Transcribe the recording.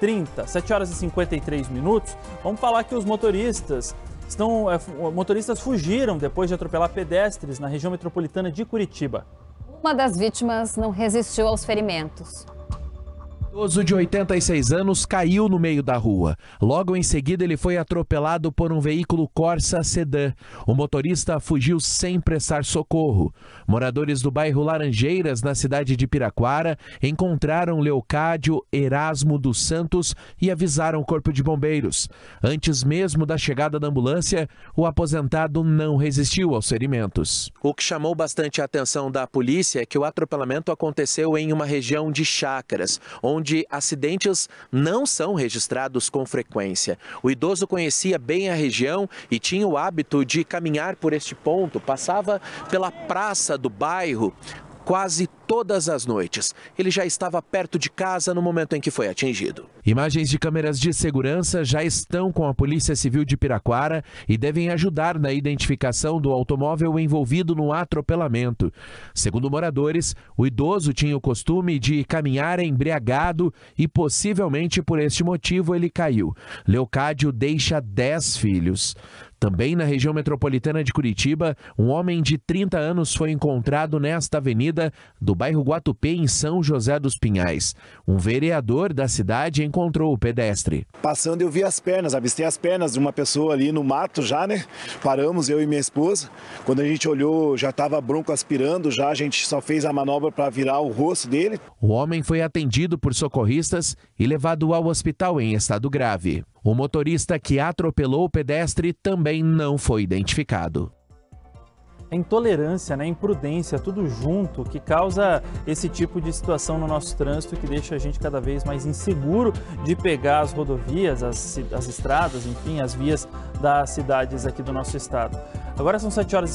30, 7 horas e 53 minutos, vamos falar que os motoristas estão, é, motoristas fugiram depois de atropelar pedestres na região metropolitana de Curitiba. Uma das vítimas não resistiu aos ferimentos idoso de 86 anos caiu no meio da rua. Logo em seguida, ele foi atropelado por um veículo Corsa sedã. O motorista fugiu sem prestar socorro. Moradores do bairro Laranjeiras, na cidade de Piraquara, encontraram Leocádio Erasmo dos Santos e avisaram o Corpo de Bombeiros. Antes mesmo da chegada da ambulância, o aposentado não resistiu aos ferimentos. O que chamou bastante a atenção da polícia é que o atropelamento aconteceu em uma região de chácaras, onde onde acidentes não são registrados com frequência. O idoso conhecia bem a região e tinha o hábito de caminhar por este ponto, passava pela praça do bairro quase todas as noites. Ele já estava perto de casa no momento em que foi atingido. Imagens de câmeras de segurança já estão com a Polícia Civil de Piraquara e devem ajudar na identificação do automóvel envolvido no atropelamento. Segundo moradores, o idoso tinha o costume de caminhar embriagado e possivelmente por este motivo ele caiu. Leocádio deixa 10 filhos. Também na região metropolitana de Curitiba, um homem de 30 anos foi encontrado nesta avenida do bairro Guatupê, em São José dos Pinhais. Um vereador da cidade encontrou o pedestre. Passando, eu vi as pernas, avistei as pernas de uma pessoa ali no mato já, né? Paramos, eu e minha esposa. Quando a gente olhou, já estava bronco aspirando, já a gente só fez a manobra para virar o rosto dele. O homem foi atendido por socorristas e levado ao hospital em estado grave. O motorista que atropelou o pedestre também não foi identificado. A intolerância, né, a imprudência, tudo junto que causa esse tipo de situação no nosso trânsito que deixa a gente cada vez mais inseguro de pegar as rodovias, as, as estradas, enfim, as vias das cidades aqui do nosso estado. Agora são 7 horas